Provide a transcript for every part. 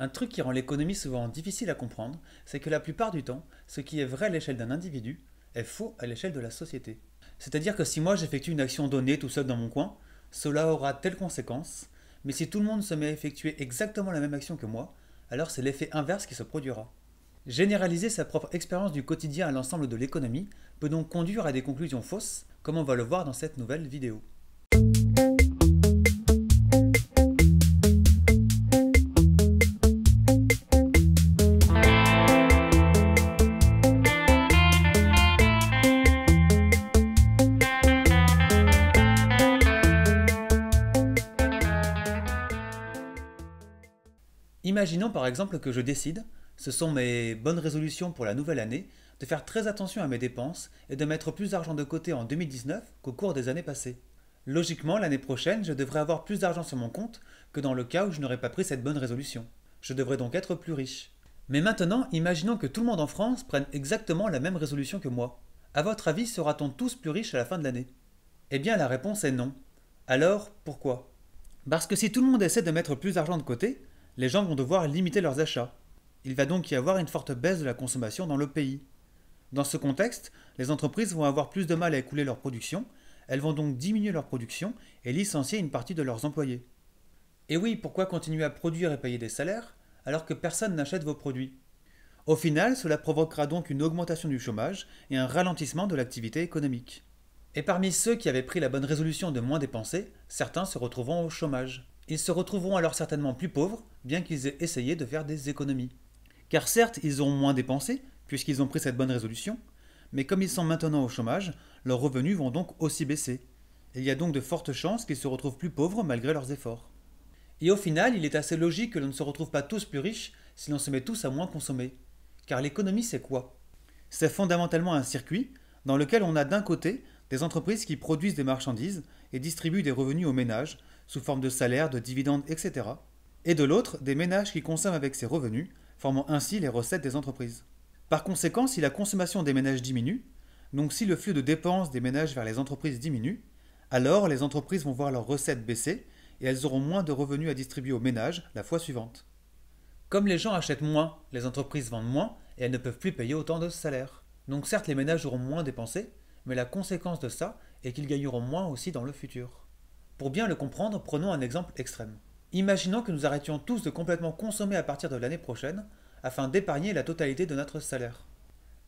Un truc qui rend l'économie souvent difficile à comprendre, c'est que la plupart du temps, ce qui est vrai à l'échelle d'un individu est faux à l'échelle de la société. C'est-à-dire que si moi j'effectue une action donnée tout seul dans mon coin, cela aura telle conséquence, mais si tout le monde se met à effectuer exactement la même action que moi, alors c'est l'effet inverse qui se produira. Généraliser sa propre expérience du quotidien à l'ensemble de l'économie peut donc conduire à des conclusions fausses, comme on va le voir dans cette nouvelle vidéo. Imaginons par exemple que je décide, ce sont mes bonnes résolutions pour la nouvelle année, de faire très attention à mes dépenses et de mettre plus d'argent de côté en 2019 qu'au cours des années passées. Logiquement, l'année prochaine, je devrais avoir plus d'argent sur mon compte que dans le cas où je n'aurais pas pris cette bonne résolution. Je devrais donc être plus riche. Mais maintenant, imaginons que tout le monde en France prenne exactement la même résolution que moi. À votre avis, sera-t-on tous plus riches à la fin de l'année Eh bien, la réponse est non. Alors, pourquoi Parce que si tout le monde essaie de mettre plus d'argent de côté, les gens vont devoir limiter leurs achats. Il va donc y avoir une forte baisse de la consommation dans le pays. Dans ce contexte, les entreprises vont avoir plus de mal à écouler leur production, elles vont donc diminuer leur production et licencier une partie de leurs employés. Et oui, pourquoi continuer à produire et payer des salaires alors que personne n'achète vos produits Au final, cela provoquera donc une augmentation du chômage et un ralentissement de l'activité économique. Et parmi ceux qui avaient pris la bonne résolution de moins dépenser, certains se retrouveront au chômage. Ils se retrouveront alors certainement plus pauvres, bien qu'ils aient essayé de faire des économies. Car certes, ils auront moins dépensé, puisqu'ils ont pris cette bonne résolution, mais comme ils sont maintenant au chômage, leurs revenus vont donc aussi baisser. Il y a donc de fortes chances qu'ils se retrouvent plus pauvres malgré leurs efforts. Et au final, il est assez logique que l'on ne se retrouve pas tous plus riches si l'on se met tous à moins consommer. Car l'économie, c'est quoi C'est fondamentalement un circuit dans lequel on a d'un côté des entreprises qui produisent des marchandises et distribuent des revenus aux ménages, sous forme de salaires, de dividendes, etc. Et de l'autre, des ménages qui consomment avec ces revenus, formant ainsi les recettes des entreprises. Par conséquent, si la consommation des ménages diminue, donc si le flux de dépenses des ménages vers les entreprises diminue, alors les entreprises vont voir leurs recettes baisser et elles auront moins de revenus à distribuer aux ménages la fois suivante. Comme les gens achètent moins, les entreprises vendent moins et elles ne peuvent plus payer autant de salaires. Donc certes les ménages auront moins dépensé, mais la conséquence de ça est qu'ils gagneront moins aussi dans le futur. Pour bien le comprendre, prenons un exemple extrême. Imaginons que nous arrêtions tous de complètement consommer à partir de l'année prochaine, afin d'épargner la totalité de notre salaire.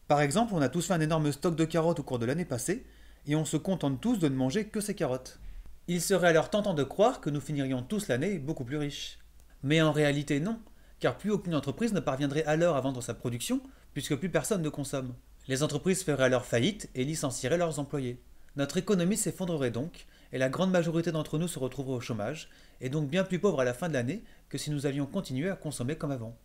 Par exemple, on a tous fait un énorme stock de carottes au cours de l'année passée, et on se contente tous de ne manger que ces carottes. Il serait alors tentant de croire que nous finirions tous l'année beaucoup plus riches. Mais en réalité non, car plus aucune entreprise ne parviendrait alors à vendre sa production, puisque plus personne ne consomme. Les entreprises feraient alors faillite et licencieraient leurs employés. Notre économie s'effondrerait donc, et la grande majorité d'entre nous se retrouveront au chômage, et donc bien plus pauvres à la fin de l'année que si nous avions continué à consommer comme avant.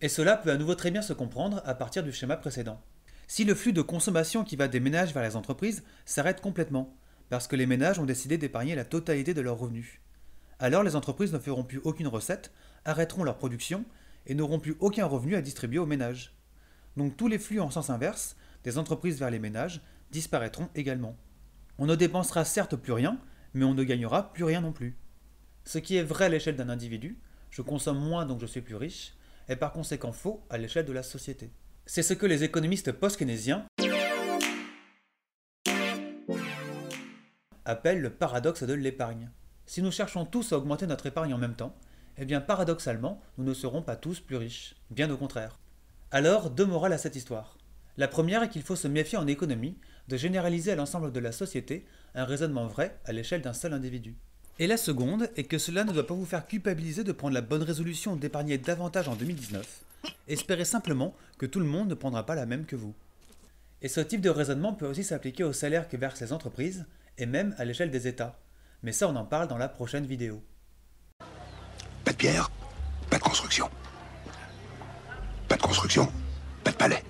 Et cela peut à nouveau très bien se comprendre à partir du schéma précédent. Si le flux de consommation qui va des ménages vers les entreprises s'arrête complètement, parce que les ménages ont décidé d'épargner la totalité de leurs revenus, alors les entreprises ne feront plus aucune recette, arrêteront leur production et n'auront plus aucun revenu à distribuer aux ménages. Donc tous les flux en sens inverse, des entreprises vers les ménages, disparaîtront également. On ne dépensera certes plus rien, mais on ne gagnera plus rien non plus. Ce qui est vrai à l'échelle d'un individu, je consomme moins donc je suis plus riche, est par conséquent faux à l'échelle de la société. C'est ce que les économistes post-keynésiens appellent le paradoxe de l'épargne. Si nous cherchons tous à augmenter notre épargne en même temps, eh bien paradoxalement, nous ne serons pas tous plus riches, bien au contraire. Alors, deux morales à cette histoire. La première est qu'il faut se méfier en économie de généraliser à l'ensemble de la société un raisonnement vrai à l'échelle d'un seul individu. Et la seconde est que cela ne doit pas vous faire culpabiliser de prendre la bonne résolution d'épargner davantage en 2019. Espérez simplement que tout le monde ne prendra pas la même que vous. Et ce type de raisonnement peut aussi s'appliquer aux salaires que versent les entreprises et même à l'échelle des États. Mais ça, on en parle dans la prochaine vidéo. Pas de pierre, pas de construction. Pas de construction, pas de palais.